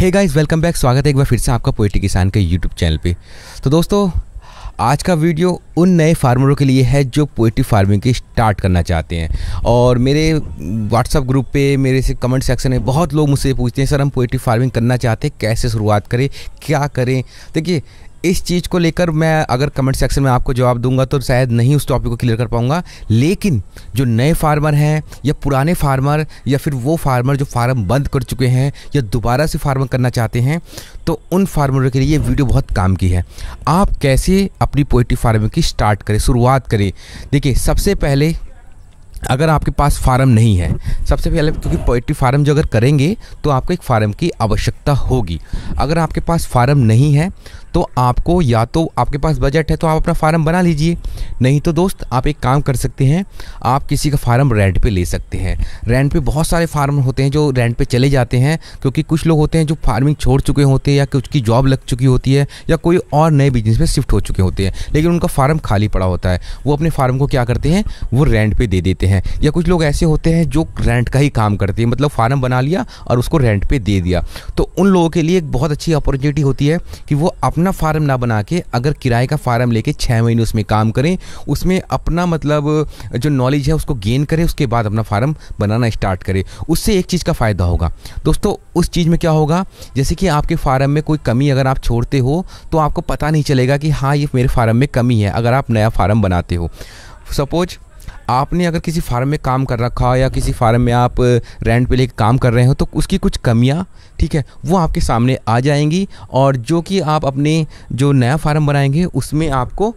hey guys welcome back स्वागत है एक बार फिर से आपका पोइट्री किसान के यूट्यूब चैनल पे तो दोस्तों आज का वीडियो उन नए फार्मरों के लिए है जो पोइट्री फार्मिंग की स्टार्ट करना चाहते हैं और मेरे व्हाट्सअप ग्रुप पे मेरे से कमेंट सेक्शन में बहुत लोग मुझसे पूछते हैं सर हम पोइट्री फार्मिंग करना चाहते हैं कैसे शुरुआत करें क्या करें देखिए इस चीज़ को लेकर मैं अगर कमेंट सेक्शन में आपको जवाब दूंगा तो शायद नहीं उस टॉपिक को क्लियर कर पाऊंगा लेकिन जो नए फार्मर हैं या पुराने फार्मर या फिर वो फार्मर जो फार्म बंद कर चुके हैं या दोबारा से फार्मिंग करना चाहते हैं तो उन फार्मरों के लिए ये वीडियो बहुत काम की है आप कैसे अपनी पोल्ट्री फार्मिंग की स्टार्ट करें शुरुआत करें देखिए सबसे पहले अगर आपके पास फार्म नहीं है सबसे पहले क्योंकि पोल्ट्री फार्म जो अगर करेंगे तो आपको एक फार्म की आवश्यकता होगी अगर आपके पास फार्म नहीं है तो आपको या तो आपके पास बजट है तो आप अपना फार्म बना लीजिए नहीं तो दोस्त आप एक काम कर सकते हैं आप किसी का फार्म रेंट पे ले सकते हैं रेंट पे बहुत सारे फार्म होते हैं जो रेंट पे चले जाते हैं क्योंकि कुछ लोग होते हैं जो फार्मिंग छोड़ चुके होते हैं या कुछ की जॉब लग चुकी होती है या कोई और नए बिजनेस में शिफ्ट हो चुके होते हैं लेकिन उनका फार्म खाली पड़ा होता है वो अपने फार्म को क्या करते हैं वो रेंट पर दे देते हैं या कुछ लोग ऐसे होते हैं जो रेंट का ही काम करते हैं मतलब फार्म बना लिया और उसको रेंट पर दे दिया तो उन लोगों के लिए एक बहुत अच्छी अपॉर्चुनिटी होती है कि वो अपने अपना फार्म ना बना के अगर किराए का फार्म लेके छः महीने उसमें काम करें उसमें अपना मतलब जो नॉलेज है उसको गेन करें उसके बाद अपना फार्म बनाना स्टार्ट करें उससे एक चीज़ का फ़ायदा होगा दोस्तों उस चीज़ में क्या होगा जैसे कि आपके फार्म में कोई कमी अगर आप छोड़ते हो तो आपको पता नहीं चलेगा कि हाँ ये मेरे फार्म में कमी है अगर आप नया फार्म बनाते हो सपोज़ आपने अगर किसी फार्म में काम कर रखा हो या किसी फार्म में आप रेंट पे लेके काम कर रहे हो तो उसकी कुछ कमियाँ ठीक है वो आपके सामने आ जाएंगी और जो कि आप अपने जो नया फार्म बनाएंगे उसमें आपको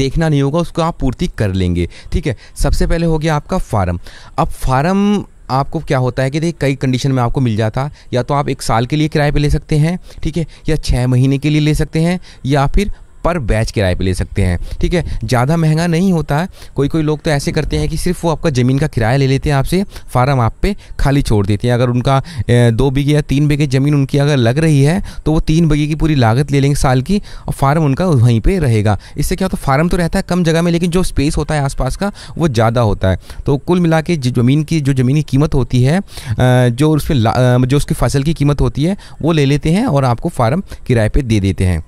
देखना नहीं होगा उसको आप पूर्ति कर लेंगे ठीक है सबसे पहले हो गया आपका फार्म अब फार्म आपको क्या होता है कि देखिए कई कंडीशन में आपको मिल जाता या तो आप एक साल के लिए किराए पे ले सकते हैं ठीक है या छः महीने के लिए ले सकते हैं या फिर पर बैच किराए पे ले सकते हैं ठीक है ज़्यादा महंगा नहीं होता है कोई कोई लोग तो ऐसे करते हैं कि सिर्फ वो आपका ज़मीन का किराया ले लेते हैं आपसे फार्म आप पे खाली छोड़ देते हैं अगर उनका दो बीघे या तीन बीघे ज़मीन उनकी अगर लग रही है तो वो तीन बीघे की पूरी लागत ले लेंगे साल की और फार्म उनका वहीं पर रहेगा इससे क्या होता है फार्म तो रहता है कम जगह में लेकिन जो स्पेस होता है आसपास का वो ज़्यादा होता है तो कुल मिला के ज़मीन की जो ज़मीन की कीमत होती है जो उसमें जो उसकी फसल की कीमत होती है वो ले लेते हैं और आपको फार्म किराए पर दे देते हैं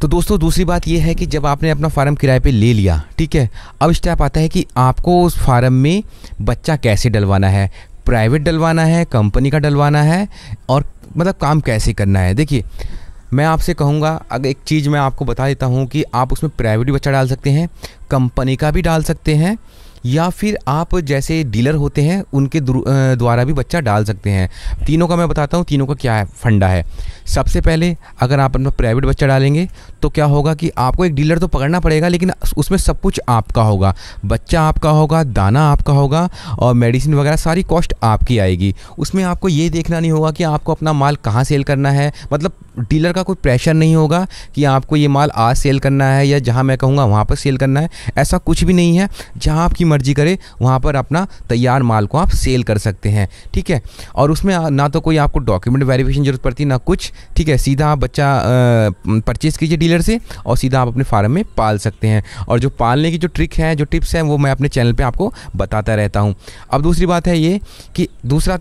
तो दोस्तों दूसरी बात यह है कि जब आपने अपना फार्म किराए पे ले लिया ठीक है अब स्टेप आता है कि आपको उस फार्म में बच्चा कैसे डलवाना है प्राइवेट डलवाना है कंपनी का डलवाना है और मतलब काम कैसे करना है देखिए मैं आपसे कहूँगा अगर एक चीज़ मैं आपको बता देता हूँ कि आप उसमें प्राइवेट बच्चा डाल सकते हैं कंपनी का भी डाल सकते हैं या फिर आप जैसे डीलर होते हैं उनके द्वारा भी बच्चा डाल सकते हैं तीनों का मैं बताता हूँ तीनों का क्या है फंडा है सबसे पहले अगर आप अपना प्राइवेट बच्चा डालेंगे तो क्या होगा कि आपको एक डीलर तो पकड़ना पड़ेगा लेकिन उसमें सब कुछ आपका होगा बच्चा आपका होगा दाना आपका होगा और मेडिसिन वगैरह सारी कॉस्ट आपकी आएगी उसमें आपको ये देखना नहीं होगा कि आपको अपना माल कहाँ सेल करना है मतलब डीलर का कोई प्रेशर नहीं होगा कि आपको ये माल आज सेल करना है या जहाँ मैं कहूँगा वहाँ पर सेल करना है ऐसा कुछ भी नहीं है जहाँ आपकी मर्जी करे वहाँ पर अपना तैयार माल को आप सेल कर सकते हैं ठीक है और उसमें ना तो कोई आपको डॉक्यूमेंट वेरिफिकेशन ज़रूरत पड़ती ना कुछ ठीक है सीधा आप बच्चा परचेज़ कीजिए डीलर से और सीधा आप अपने फार्म में पाल सकते हैं और जो पालने की जो ट्रिक है जो टिप्स हैं वो मैं अपने चैनल पर आपको बताता रहता हूँ अब दूसरी बात है ये कि दूसरा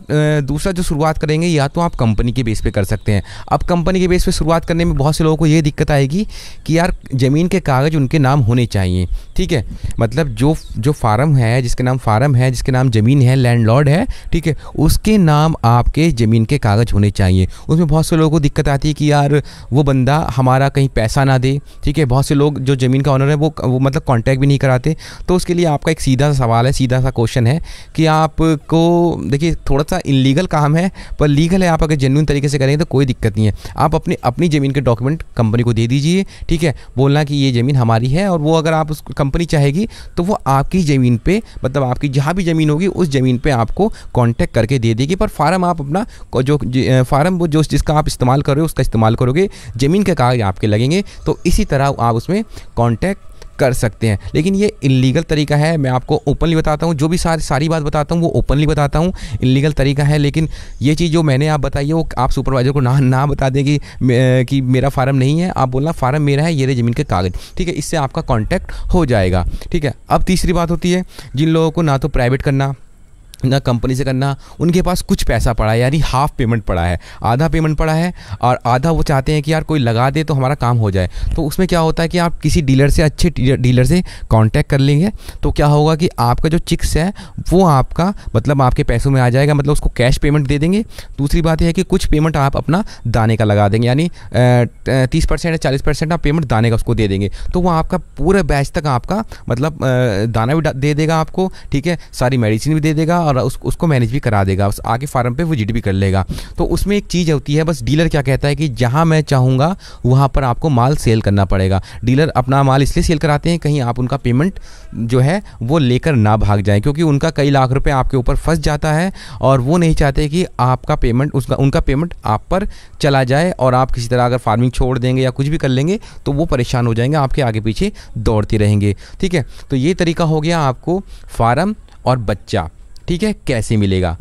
दूसरा जो शुरुआत करेंगे या तो आप कंपनी के बेस पर कर सकते हैं अब कंपनी के के बेस पे शुरुआत करने में बहुत से लोगों को ये दिक्कत आएगी कि यार ज़मीन के कागज़ उनके नाम होने चाहिए ठीक है मतलब जो जो फार्म है जिसके नाम फार्म है जिसके नाम ज़मीन है लैंडलॉर्ड है ठीक है उसके नाम आपके ज़मीन के कागज़ होने चाहिए उसमें बहुत से लोगों को दिक्कत आती है कि यार वो बंदा हमारा कहीं पैसा ना दे ठीक है बहुत से लोग जो ज़मीन का ऑनर है वो वो मतलब कॉन्टैक्ट भी नहीं कराते तो उसके लिए आपका एक सीधा सा सवाल है सीधा सा क्वेश्चन है कि आपको देखिए थोड़ा सा इनलीगल काम है पर लीगल है आप अगर जेनुन तरीके से करेंगे तो कोई दिक्कत नहीं है आप अपने अपनी ज़मीन के डॉक्यूमेंट कंपनी को दे दीजिए ठीक है बोलना कि ये ज़मीन हमारी है और वो अगर आप उस कंपनी चाहेगी तो वो आपकी ज़मीन पर मतलब आपकी जहाँ भी ज़मीन होगी उस ज़मीन पर आपको कॉन्टैक्ट करके दे देगी पर फार्म आप अपना जो फार्म वो जो जिसका आप इस्तेमाल कर रहे हो उसका इस्तेमाल करोगे ज़मीन के कागज आपके लगेंगे तो इसी तरह आप उसमें कॉन्टैक्ट कर सकते हैं लेकिन ये इलीगल तरीका है मैं आपको ओपनली बताता हूँ जो भी सारी सारी बात बताता हूँ वो ओपनली बताता हूँ इलीगल तरीका है लेकिन ये चीज़ जो मैंने आप बताई है वो आप सुपरवाइज़र को ना ना बता दें कि कि मेरा फार्म नहीं है आप बोलना फार्म मेरा है ये रे ज़मीन के कागज़ ठीक है इससे आपका कॉन्टैक्ट हो जाएगा ठीक है अब तीसरी बात होती है जिन लोगों को ना तो प्राइवेट करना ना कंपनी से करना उनके पास कुछ पैसा पड़ा है यानी हाफ पेमेंट पड़ा है आधा पेमेंट पड़ा है और आधा वो चाहते हैं कि यार कोई लगा दे तो हमारा काम हो जाए तो उसमें क्या होता है कि आप किसी डीलर से अच्छे डीलर से कांटेक्ट कर लेंगे तो क्या होगा कि आपका जो चिक्स है वो आपका मतलब आपके पैसों में आ जाएगा मतलब उसको कैश पेमेंट दे देंगे दूसरी बात यह है कि कुछ पेमेंट आप अपना दाने का लगा देंगे यानी तीस परसेंट या चालीस परसेंट आप पेमेंट दाने का उसको दे देंगे तो वो आपका पूरा बैच तक आपका मतलब दाना भी दे देगा आपको ठीक है सारी मेडिसिन भी दे देगा और उस, उसको मैनेज भी करा देगा उस आगे फार्म पे विजिट भी कर लेगा तो उसमें एक चीज़ होती है बस डीलर क्या कहता है कि जहाँ मैं चाहूँगा वहाँ पर आपको माल सेल करना पड़ेगा डीलर अपना माल इसलिए सेल कराते हैं कहीं आप उनका पेमेंट जो है वो लेकर ना भाग जाएँ क्योंकि उनका कई लाख रुपये आपके ऊपर फंस जाता है और वो नहीं चाहते कि आपका पेमेंट उसका उनका पेमेंट आप पर चला जाए और आप किसी तरह अगर फार्मिंग छोड़ देंगे या कुछ भी कर लेंगे तो वो परेशान हो जाएंगे आपके आगे पीछे दौड़ते रहेंगे ठीक है तो ये तरीका हो गया आपको फार्म और बच्चा ठीक है कैसे मिलेगा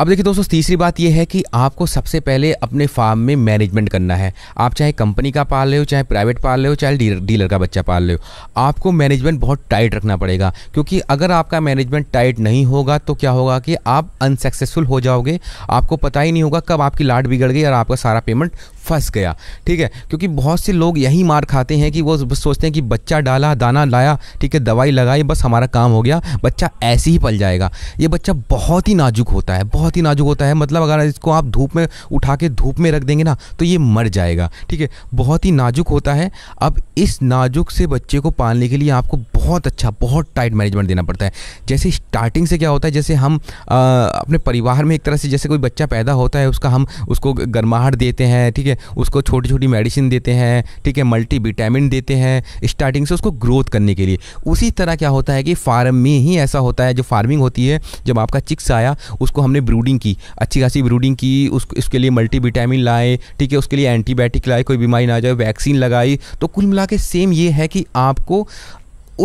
अब देखिए दोस्तों तीसरी बात यह है कि आपको सबसे पहले अपने फार्म में मैनेजमेंट करना है आप चाहे कंपनी का पाल रहे हो चाहे प्राइवेट पाल रहे हो चाहे डीलर डीलर का बच्चा पाल रहे हो आपको मैनेजमेंट बहुत टाइट रखना पड़ेगा क्योंकि अगर आपका मैनेजमेंट टाइट नहीं होगा तो क्या होगा कि आप अनसक्सेसफुल हो जाओगे आपको पता ही नहीं होगा कब आपकी लाट बिगड़ गई और आपका सारा पेमेंट फंस गया ठीक है क्योंकि बहुत से लोग यही मार खाते हैं कि वो सोचते हैं कि बच्चा डाला दाना लाया ठीक है दवाई लगाई बस हमारा काम हो गया बच्चा ऐसे ही पल जाएगा ये बच्चा बहुत ही नाजुक होता है बहुत ही नाजुक होता है मतलब अगर इसको आप धूप में उठा के धूप में रख देंगे ना तो ये मर जाएगा ठीक है बहुत ही नाजुक होता है अब इस नाजुक से बच्चे को पालने के लिए आपको बहुत अच्छा बहुत टाइट मैनेजमेंट देना पड़ता है जैसे स्टार्टिंग से क्या होता है जैसे हम आ, अपने परिवार में एक तरह से जैसे कोई बच्चा पैदा होता है उसका हम उसको गर्माहट देते हैं ठीक है है उसको छोटी छोटी मेडिसिन देते हैं ठीक है मल्टी विटामिन देते हैं स्टार्टिंग से उसको ग्रोथ करने के लिए उसी तरह क्या होता है कि फार्म में ही ऐसा होता है जो फार्मिंग होती है जब आपका चिक्स आया उसको हमने ब्रूडिंग की अच्छी खासी ब्रूडिंग की उस उसके लिए मल्टी विटामिन लाए ठीक है उसके लिए एंटीबायोटिक लाए कोई बीमारी ना जाए वैक्सीन लगाई तो कुल मिला के सेम ये है कि आपको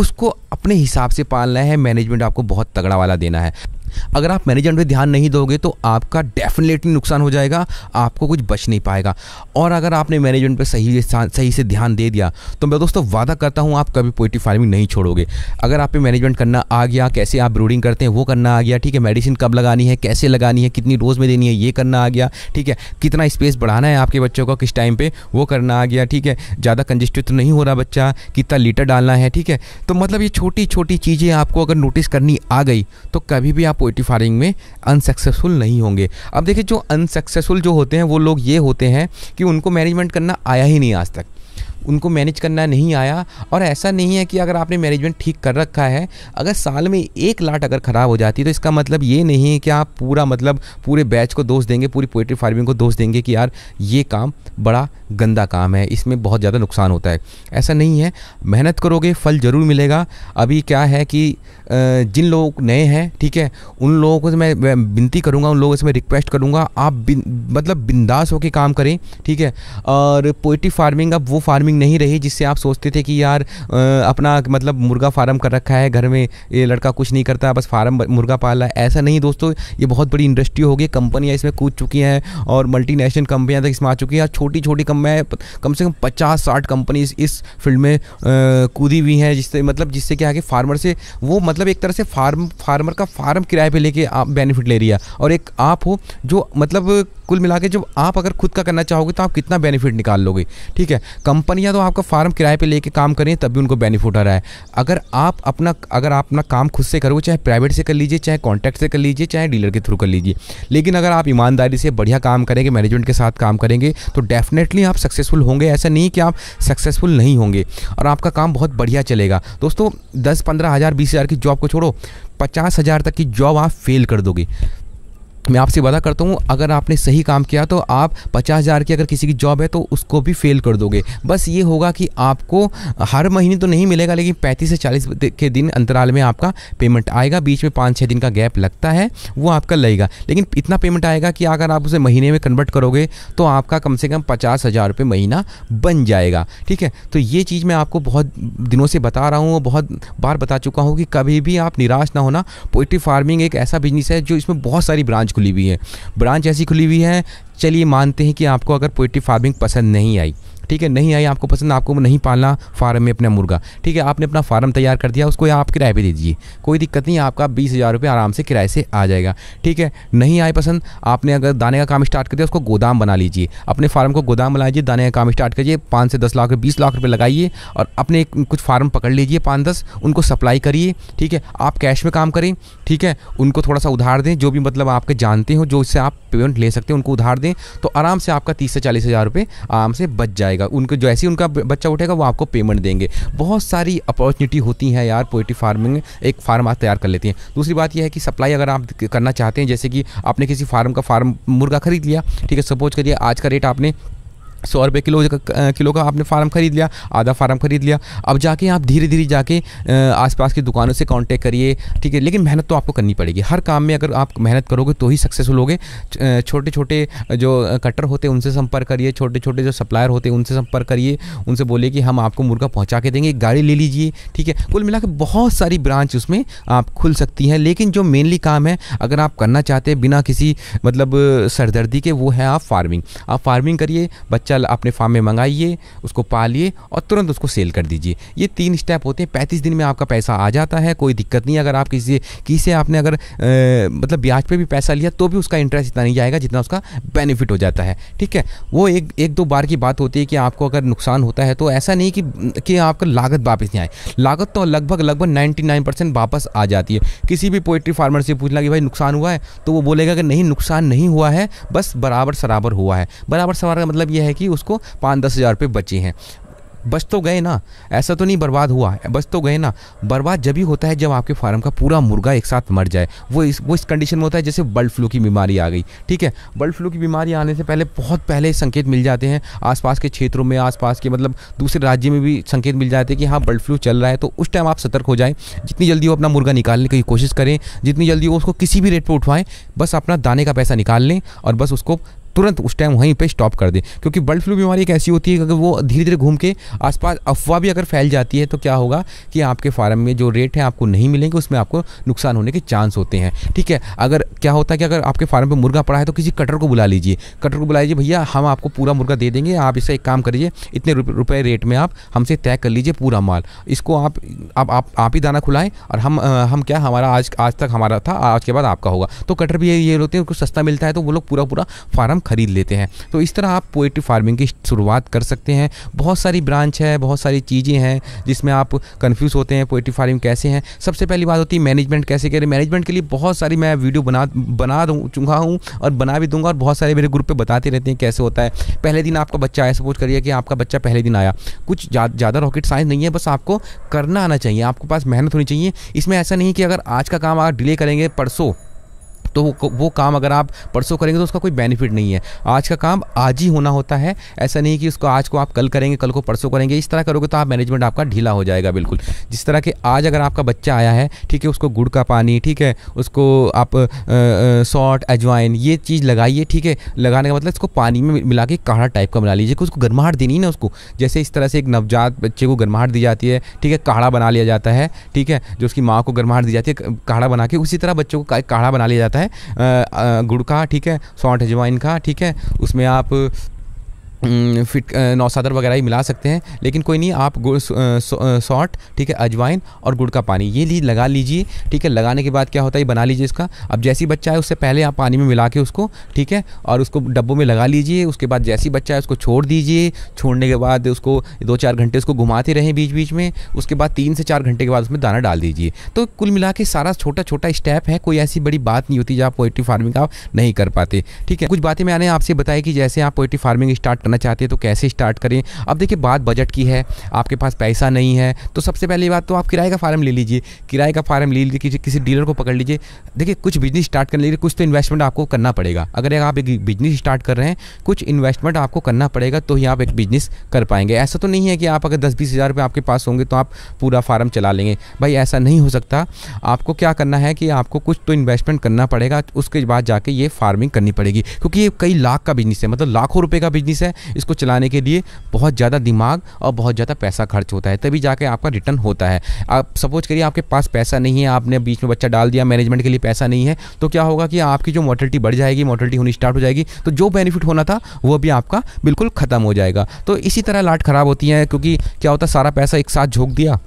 उसको अपने हिसाब से पालना है मैनेजमेंट आपको बहुत तगड़ा वाला देना है अगर आप मैनेजमेंट में ध्यान नहीं दोगे तो आपका डेफिनेटली नुकसान हो जाएगा आपको कुछ बच नहीं पाएगा और अगर आपने मैनेजमेंट पर सही सही से ध्यान दे दिया तो मैं दोस्तों वादा करता हूँ आप कभी पोइट्री फार्मिंग नहीं छोड़ोगे अगर आप मैनेजमेंट करना आ गया कैसे आप ब्रूडिंग करते हैं वो करना आ गया ठीक है मेडिसिन कब लगानी है कैसे लगानी है कितनी डोज में देनी है ये करना आ गया ठीक है कितना स्पेस बढ़ाना है आपके बच्चों को किस टाइम पर वो करना आ गया ठीक है ज़्यादा कंजेस्टेड तो नहीं हो रहा बच्चा कितना लीटर डालना है ठीक है तो मतलब ये छोटी छोटी चीज़ें आपको अगर नोटिस करनी आ गई तो कभी भी आप पोइट्री फार्मिंग में अनसक्सेसफुल नहीं होंगे अब देखिए जो अनसक्सेसफुल जो होते हैं वो लोग ये होते हैं कि उनको मैनेजमेंट करना आया ही नहीं आज तक उनको मैनेज करना नहीं आया और ऐसा नहीं है कि अगर आपने मैनेजमेंट ठीक कर रखा है अगर साल में एक लाट अगर ख़राब हो जाती है तो इसका मतलब ये नहीं है कि आप पूरा मतलब पूरे बैच को दोष देंगे पूरी पोइट्री फार्मिंग को दोष देंगे कि यार ये काम बड़ा गंदा काम है इसमें बहुत ज़्यादा नुकसान होता है ऐसा नहीं है मेहनत करोगे फल ज़रूर मिलेगा अभी क्या है कि जिन लोग नए हैं ठीक है उन लोगों को मैं विनती करूँगा उन लोगों से मैं रिक्वेस्ट करूँगा आप बिन, मतलब बिंदास होकर काम करें ठीक है और पोइट्री फार्मिंग अब वो फार्मिंग फीलिंग नहीं रही जिससे आप सोचते थे कि यार अपना मतलब मुर्गा फार्म कर रखा है घर में ये लड़का कुछ नहीं करता बस फार्म मुर्गा पाल रहा है ऐसा नहीं दोस्तों ये बहुत बड़ी इंडस्ट्री होगी कंपनियाँ इसमें कूद चुकी हैं और मल्टी नेशनल कंपनियाँ तक इसमें आ चुकी हैं छोटी छोटी कंपनियाँ कम से कम पचास साठ कंपनीज इस फील्ड में कूदी हुई हैं जिससे मतलब जिससे क्या है कि फार्मर से वो मतलब एक तरह से फार्म फार्मर का फार्म किराए पर लेके आप बेनिफिट ले रही है और एक आप हो जो मतलब कुल मिला जब आप अगर खुद का करना चाहोगे तो आप कितना बेनिफिट निकाल लोगे ठीक है कंपनियाँ तो आपका फार्म किराए पर लेके काम कर तब भी उनको बेनिफिट आ रहा है अगर आप अपना अगर आप अपना काम खुद से करोगे चाहे प्राइवेट से कर लीजिए चाहे कॉन्ट्रैक्ट से कर लीजिए चाहे डीलर के थ्रू कर लीजिए लेकिन अगर आप ईमानदारी से बढ़िया काम करेंगे मैनेजमेंट के साथ काम करेंगे तो डेफिनेटली आप सक्सेसफुल होंगे ऐसा नहीं कि आप सक्सेसफुल नहीं होंगे और आपका काम बहुत बढ़िया चलेगा दोस्तों दस पंद्रह हज़ार बीस हज़ार की जॉब को छोड़ो पचास हज़ार तक की जॉब आप फेल कर दोगे मैं आपसे वादा करता हूँ अगर आपने सही काम किया तो आप पचास हज़ार की अगर किसी की जॉब है तो उसको भी फेल कर दोगे बस ये होगा कि आपको हर महीने तो नहीं मिलेगा लेकिन पैंतीस से चालीस के दिन अंतराल में आपका पेमेंट आएगा बीच में पाँच छः दिन का गैप लगता है वो आपका लगेगा लेकिन इतना पेमेंट आएगा कि अगर आप उसे महीने में कन्वर्ट करोगे तो आपका कम से कम पचास हज़ार रुपये महीना बन जाएगा ठीक है तो ये चीज़ मैं आपको बहुत दिनों से बता रहा हूँ और बहुत बार बता चुका हूँ कि कभी भी आप निराश ना होना पोल्ट्री फार्मिंग एक ऐसा बिजनेस है जो इसमें बहुत सारी ब्रांच खुली हुई है ब्रांच ऐसी खुली हुई है चलिए मानते हैं कि आपको अगर पोइट्री फार्मिंग पसंद नहीं आई ठीक है नहीं आई आपको पसंद आपको नहीं पालना फार्म में अपना मुर्गा ठीक है आपने अपना फार्म तैयार कर दिया उसको आप किराए पर दे दीजिए कोई दिक्कत नहीं आपका बीस हज़ार रुपये आराम से किराए से आ जाएगा ठीक है नहीं आए पसंद आपने अगर दाने का काम स्टार्ट कर दिया उसको गोदाम बना लीजिए अपने फार्म को गोदाम बना लीजिए दाने का काम स्टार्ट करिए पाँच से दस लाख रुपये बीस लाख रुपये लगाइए और अपने कुछ फार्म पकड़ लीजिए पाँच दस उनको सप्लाई करिए ठीक है आप कैश में काम करें ठीक है उनको थोड़ा सा उधार दें जो भी मतलब आपके जानते हो जो इससे आप पेमेंट ले सकते हैं उनको उधार दें तो आराम से आपका तीस से चालीस हज़ार रुपये आराम से बच जाएगा जाएगा उनको जैसे उनका बच्चा उठेगा वो आपको पेमेंट देंगे बहुत सारी अपॉर्चुनिटी होती हैं यार पोल्ट्री फार्मिंग एक फार्म आप तैयार कर लेती हैं दूसरी बात यह है कि सप्लाई अगर आप करना चाहते हैं जैसे कि आपने किसी फार्म का फार्म मुर्गा खरीद लिया ठीक है सपोज करिए आज का रेट आपने सौ रुपये किलो का किलो का आपने फार्म ख़रीद लिया आधा फार्म ख़रीद लिया अब जाके आप धीरे धीरे जाके आसपास की दुकानों से कांटेक्ट करिए ठीक है लेकिन मेहनत तो आपको करनी पड़ेगी हर काम में अगर आप मेहनत करोगे तो ही सक्सेसफुल होगे छोटे छोटे जो कटर होते हैं उनसे संपर्क करिए छोटे छोटे जो सप्लायर होते हैं उनसे संपर्क करिए उनसे बोलिए कि हम आपको मुर्गा पहुँचा के देंगे गाड़ी ले लीजिए ठीक है कुल मिला बहुत सारी ब्रांच उसमें आप खुल सकती हैं लेकिन जो मेनली काम है अगर आप करना चाहते हैं बिना किसी मतलब सरदर्दी के वो है आप फार्मिंग आप फार्मिंग करिए बच्चे चल अपने फार्म में मंगाइए उसको पालिए और तुरंत उसको सेल कर दीजिए ये तीन स्टेप होते हैं पैंतीस दिन में आपका पैसा आ जाता है कोई दिक्कत नहीं अगर आप किसी किसी आपने अगर ए, मतलब ब्याज पे भी पैसा लिया तो भी उसका इंटरेस्ट इतना नहीं जाएगा जितना उसका बेनिफिट हो जाता है ठीक है वो एक एक दो बार की बात होती है कि आपको अगर नुकसान होता है तो ऐसा नहीं कि कि आपका लागत वापस नहीं आए लागत तो लगभग लगभग नाइन्टी वापस आ जाती है किसी भी पोइट्री फार्मर से पूछना कि भाई नुकसान हुआ है तो वो बोलेगा कि नहीं नुकसान नहीं हुआ है बस बराबर सराबर हुआ है बराबर सराबर का मतलब यह है कि उसको पाँच दस हज़ार रुपये बचे हैं बच तो गए ना ऐसा तो नहीं बर्बाद हुआ बच तो गए ना बर्बाद जब ही होता है जब आपके फार्म का पूरा मुर्गा एक साथ मर जाए वो इस वो इस कंडीशन में होता है जैसे बर्ड फ्लू की बीमारी आ गई ठीक है बर्ड फ्लू की बीमारी आने से पहले बहुत पहले संकेत मिल जाते हैं आसपास के क्षेत्रों में आसपास के मतलब दूसरे राज्य में भी संकेत मिल जाते हैं कि हाँ बर्ड फ्लू चल रहा है तो उस टाइम आप सतर्क हो जाए जितनी जल्दी वो अपना मुर्गा निकालने की कोशिश करें जितनी जल्दी वो उसको किसी भी रेट पर उठवाएँ बस अपना दाने का पैसा निकाल लें और बस उसको तुरंत उस टाइम वहीं पर स्टॉप कर दें क्योंकि बर्ड फ्लू बीमारी एक ऐसी होती है अगर वो धीरे धीरे घूम के आसपास अफवाह भी अगर फैल जाती है तो क्या होगा कि आपके फार्म में जो रेट है आपको नहीं मिलेंगे उसमें आपको नुकसान होने के चांस होते हैं ठीक है अगर क्या होता है कि अगर आपके फार्म पर मुर्गा पड़ा है तो किसी कटर को बुला लीजिए कटर को बुला लीजिए भैया हम आपको पूरा मुर्गा दे देंगे आप इसका एक काम करिए इतने रुपये रेट में आप हमसे तय कर लीजिए पूरा माल इसको आप आप आप, आप ही दाना खुलाएं और हम आ, हम क्या हमारा आज आज तक हमारा था आज के बाद आपका होगा तो कटर भी ये होते हैं उनको सस्ता मिलता है तो वो लोग पूरा पूरा फार्म ख़रीद लेते हैं तो इस तरह आप पोइट्री फार्मिंग की शुरुआत कर सकते हैं बहुत सारी ब्रांच है बहुत सारी चीज़ें हैं जिसमें आप कन्फ्यूज़ होते हैं पोइट्री फार्मिंग कैसे हैं सबसे पहली बात होती है मैनेजमेंट कैसे करें मैनेजमेंट के लिए बहुत सारी मैं वीडियो बना बना चुका हूँ और बना भी दूंगा और बहुत सारे मेरे ग्रुप पर बताते रहते हैं कैसे होता है पहले दिन आपका बच्चा आया सपोज करिए कि आपका बच्चा पहले दिन आया कुछ ज़्यादा रॉकेट साइंस नहीं है बस आपको करना आना चाहिए आपके पास मेहनत होनी चाहिए इसमें ऐसा नहीं कि अगर आज का काम आप डिले करेंगे परसों तो वो, वो काम अगर आप परसों करेंगे तो उसका कोई बेनिफिट नहीं है आज का काम आज ही होना होता है ऐसा नहीं कि उसको आज को आप कल करेंगे कल को परसों करेंगे इस तरह करोगे तो आप मैनेजमेंट आपका ढीला हो जाएगा बिल्कुल जिस तरह के आज अगर आपका बच्चा आया है ठीक है उसको गुड़ का पानी ठीक है उसको आप सॉट अजवाइन ये चीज़ लगाइए ठीक है लगाने का मतलब इसको पानी में मिला के काढ़ा टाइप का बना लीजिए कि उसको गर्माहट देनी ना उसको जैसे इस तरह से एक नवजात बच्चे को गर्माहट दी जाती है ठीक है काढ़ा बना लिया जाता है ठीक है जो उसकी माँ को गर्माहट दी जाती है काढ़ा बना के उसी तरह बच्चों को काढ़ा बना लिया जाता है है गुड़ का ठीक है सौठ अजवाइन का ठीक है उसमें आप हम्म, फिट नौसादर वगैरह ही मिला सकते हैं लेकिन कोई नहीं आप गुड़ सॉल्ट ठीक है अजवाइन और गुड़ का पानी ये ली लगा लीजिए ठीक है लगाने के बाद क्या होता है बना लीजिए इसका अब जैसी बच्चा है उससे पहले आप पानी में मिला के उसको ठीक है और उसको डब्बों में लगा लीजिए उसके बाद जैसी बच्चा है उसको छोड़ दीजिए छोड़ने के बाद उसको दो चार घंटे उसको घुमाते रहें बीच बीच में उसके बाद तीन से चार घंटे के बाद उसमें दाना डाल दीजिए तो कुल मिला के सारा छोटा छोटा स्टेप है कोई ऐसी बड़ी बात नहीं होती जो आप पोइट्री फार्मिंग आप नहीं कर पाते ठीक है कुछ बातें मैंने आपसे बताई कि जैसे आप पोइट्री फार्मिंग स्टार्ट करना करना चाहते हैं तो कैसे स्टार्ट करें अब देखिए बात बजट की है आपके पास पैसा नहीं है तो सबसे पहली बात तो आप किराए का फार्म ले लीजिए किराए का फार्म ले लीजिए किसी किसी डीलर को पकड़ लीजिए देखिए कुछ बिजनेस स्टार्ट करने लीजिए कुछ तो इन्वेस्टमेंट आपको करना पड़ेगा अगर आप एक बिजनेस स्टार्ट कर रहे हैं कुछ इन्वेस्टमेंट आपको करना पड़ेगा तो ही आप एक बिजनेस कर पाएंगे ऐसा तो नहीं है कि आप अगर दस बीस हज़ार रुपये आपके पास होंगे तो आप पूरा फार्म चला लेंगे भाई ऐसा नहीं हो सकता आपको क्या करना है कि आपको कुछ तो इन्वेस्टमेंट करना पड़ेगा उसके बाद जाके ये फार्मिंग करनी पड़ेगी क्योंकि ये कई लाख का बिजनेस है मतलब लाखों रुपये का बिजनेस है इसको चलाने के लिए बहुत ज़्यादा दिमाग और बहुत ज़्यादा पैसा खर्च होता है तभी जाके आपका रिटर्न होता है आप सपोज करिए आपके पास पैसा नहीं है आपने बीच में बच्चा डाल दिया मैनेजमेंट के लिए पैसा नहीं है तो क्या होगा कि आपकी जो मोटलिटी बढ़ जाएगी मोटलिटी होनी स्टार्ट हो जाएगी तो जो बेनिफिट होना था वो भी आपका बिल्कुल ख़त्म हो जाएगा तो इसी तरह लाट ख़राब होती है क्योंकि क्या होता है सारा पैसा एक साथ झोंक दिया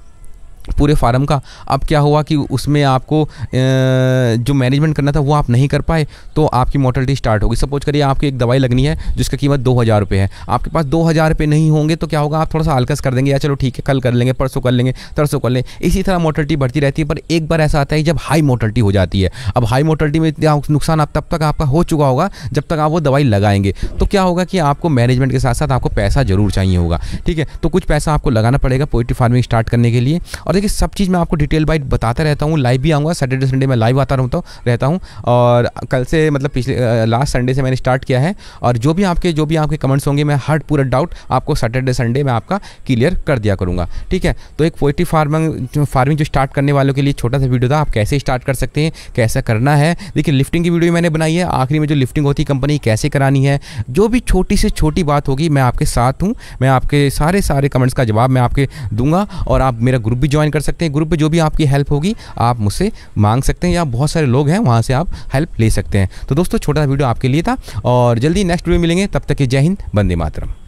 पूरे फार्म का अब क्या हुआ कि उसमें आपको जो मैनेजमेंट करना था वो आप नहीं कर पाए तो आपकी मोटलिटी स्टार्ट होगी सपोज करिए आपकी एक दवाई लगनी है जिसकी कीमत दो हज़ार रुपये है आपके पास दो हज़ार रुपये नहीं होंगे तो क्या होगा आप थोड़ा सा हल्कस कर देंगे या चलो ठीक है कल कर लेंगे परसों कर लेंगे तरसों कर लें इसी तरह मोटलिटी बढ़ती रहती है पर एक बार ऐसा आता है जब हाई मोटलिटी हो जाती है अब हाई मोटलिटी में नुकसान आप तब तक आपका हो चुका होगा जब तक आप वो दवाई लगाएंगे तो क्या होगा कि आपको मैनेजमेंट के साथ साथ आपको पैसा ज़रूर चाहिए होगा ठीक है तो कुछ पैसा आपको लगाना पड़ेगा पोल्ट्री फार्मिंग स्टार्ट करने के लिए और देखिए सब चीज़ मैं आपको डिटेल बाइट बताता रहता हूँ लाइव भी आऊँगा सैटरडे संडे मैं लाइव आता रहता हूँ रहता हूँ और कल से मतलब पिछले लास्ट संडे से मैंने स्टार्ट किया है और जो भी आपके जो भी आपके कमेंट्स होंगे मैं हर पूरा डाउट आपको सैटरडे संडे में आपका क्लियर कर दिया करूँगा ठीक है तो एक पोइट्री फार्मिंग फार्मिंग जो स्टार्ट करने वालों के लिए छोटा सा वीडियो था आप कैसे स्टार्ट कर सकते हैं कैसा करना है देखिए लिफ्टिंग की वीडियो मैंने बनाई है आखिरी में जो लिफ्टिंग होती है कंपनी कैसे करानी है जो भी छोटी से छोटी बात होगी मैं आपके साथ हूँ मैं आपके सारे सारे कमेंट्स का जवाब मैं आपके दूंगा और आप मेरा ग्रुप भी ज्वाइन ज्वाइन कर सकते हैं ग्रुप जो भी आपकी हेल्प होगी आप मुझसे मांग सकते हैं या बहुत सारे लोग हैं वहाँ से आप हेल्प ले सकते हैं तो दोस्तों छोटा सा वीडियो आपके लिए था और जल्दी नेक्स्ट वीडियो मिलेंगे तब तक के जय हिंद बंदे मातरम